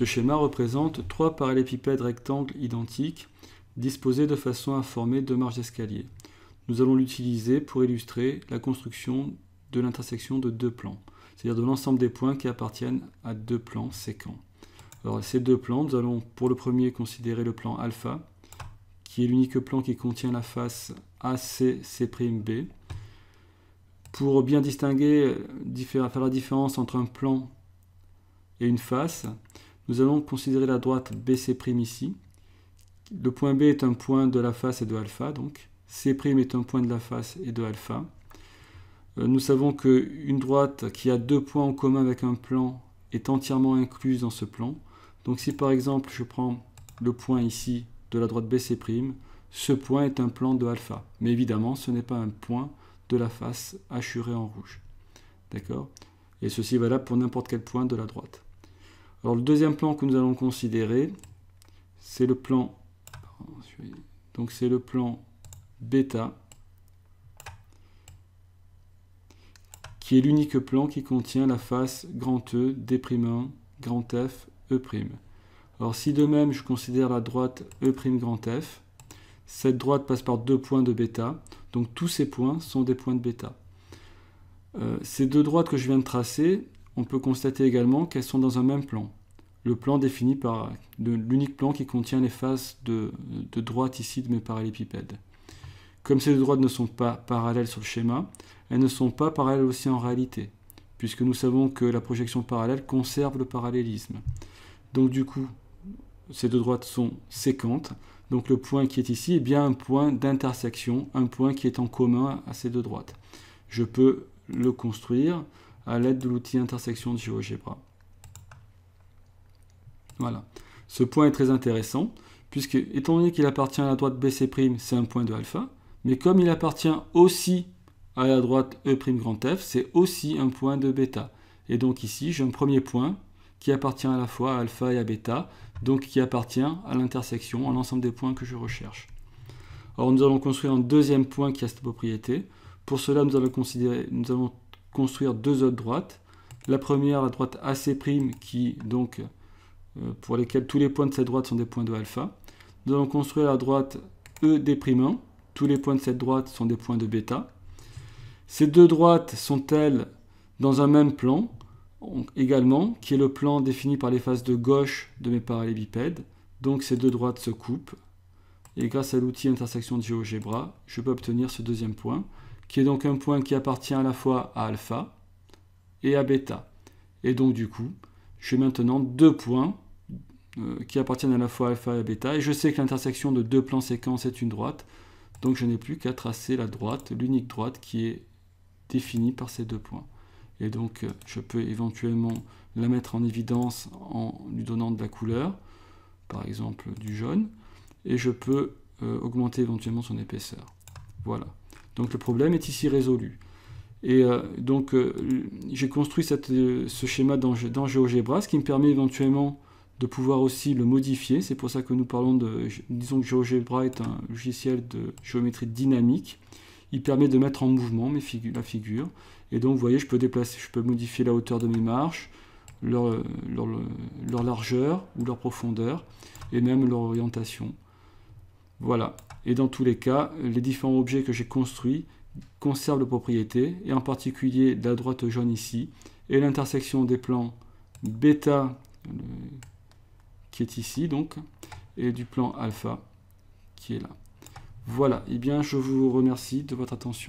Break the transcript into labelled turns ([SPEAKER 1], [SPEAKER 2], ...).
[SPEAKER 1] Ce schéma représente trois parallépipèdes rectangles identiques disposés de façon à former deux marges d'escalier. Nous allons l'utiliser pour illustrer la construction de l'intersection de deux plans, c'est-à-dire de l'ensemble des points qui appartiennent à deux plans séquents. Alors ces deux plans, nous allons pour le premier considérer le plan alpha, qui est l'unique plan qui contient la face ACC'B. Pour bien distinguer, euh, faire la différence entre un plan et une face, nous allons considérer la droite BC' ici. Le point B est un point de la face et de alpha, donc C' est un point de la face et de alpha. Euh, nous savons qu'une droite qui a deux points en commun avec un plan est entièrement incluse dans ce plan. Donc si par exemple je prends le point ici de la droite BC', ce point est un plan de alpha. Mais évidemment, ce n'est pas un point de la face hachurée en rouge. D'accord Et ceci valable pour n'importe quel point de la droite. Alors le deuxième plan que nous allons considérer, c'est le plan donc c'est le plan bêta qui est l'unique plan qui contient la face grand E, D'1, grand F, E'. Alors si de même je considère la droite E' grand F, cette droite passe par deux points de bêta, donc tous ces points sont des points de bêta. Euh, ces deux droites que je viens de tracer, on peut constater également qu'elles sont dans un même plan. Le plan défini par l'unique plan qui contient les faces de, droite ici de mes parallépipèdes. Comme ces deux droites ne sont pas parallèles sur le schéma, elles ne sont pas parallèles aussi en réalité, puisque nous savons que la projection parallèle conserve le parallélisme. Donc du coup, ces deux droites sont séquentes, donc le point qui est ici est bien un point d'intersection, un point qui est en commun à ces deux droites. Je peux le construire à l'aide de l'outil intersection de GeoGebra. Voilà. Ce point est très intéressant, puisque étant donné qu'il appartient à la droite BC', c'est un point de alpha, mais comme il appartient aussi à la droite E' grand F, c'est aussi un point de bêta. Et donc ici, j'ai un premier point qui appartient à la fois à alpha et à bêta, donc qui appartient à l'intersection, à l'ensemble des points que je recherche. Or, nous allons construire un deuxième point qui a cette propriété. Pour cela, nous allons, considérer, nous allons construire deux autres droites. La première, la droite AC' qui donc euh, pour lesquelles tous les points de cette droite sont des points de alpha. Nous allons construire la droite ED' tous les points de cette droite sont des points de bêta. Ces deux droites sont-elles dans un même plan également, qui est le plan défini par les faces de gauche de mes parallélépipèdes. Donc ces deux droites se coupent. Et grâce à l'outil intersection de GeoGebra, je peux obtenir ce deuxième point qui est donc un point qui appartient à la fois à alpha et à bêta. Et donc du coup, j'ai maintenant deux points euh, qui appartiennent à la fois à alpha et à bêta, et je sais que l'intersection de deux plans séquences est une droite, donc je n'ai plus qu'à tracer la droite, l'unique droite qui est définie par ces deux points. Et donc euh, je peux éventuellement la mettre en évidence en lui donnant de la couleur, par exemple du jaune, et je peux euh, augmenter éventuellement son épaisseur. Voilà. Donc le problème est ici résolu. Et euh, donc euh, j'ai construit euh, ce schéma dans, GeoGebra, ce qui me permet éventuellement de pouvoir aussi le modifier. C'est pour ça que nous parlons de, disons que GeoGebra est un logiciel de géométrie dynamique. Il permet de mettre en mouvement la figure. Et donc vous voyez, je peux déplacer, je peux modifier la hauteur de mes marches, leur largeur ou leur profondeur, et même leur orientation. Voilà et dans tous les cas, les différents objets que j'ai construits conservent leurs propriétés, et en particulier la droite jaune ici, et l'intersection des plans bêta, euh, qui est ici donc, et du plan alpha, qui est là. Voilà, et eh bien je vous remercie de votre attention.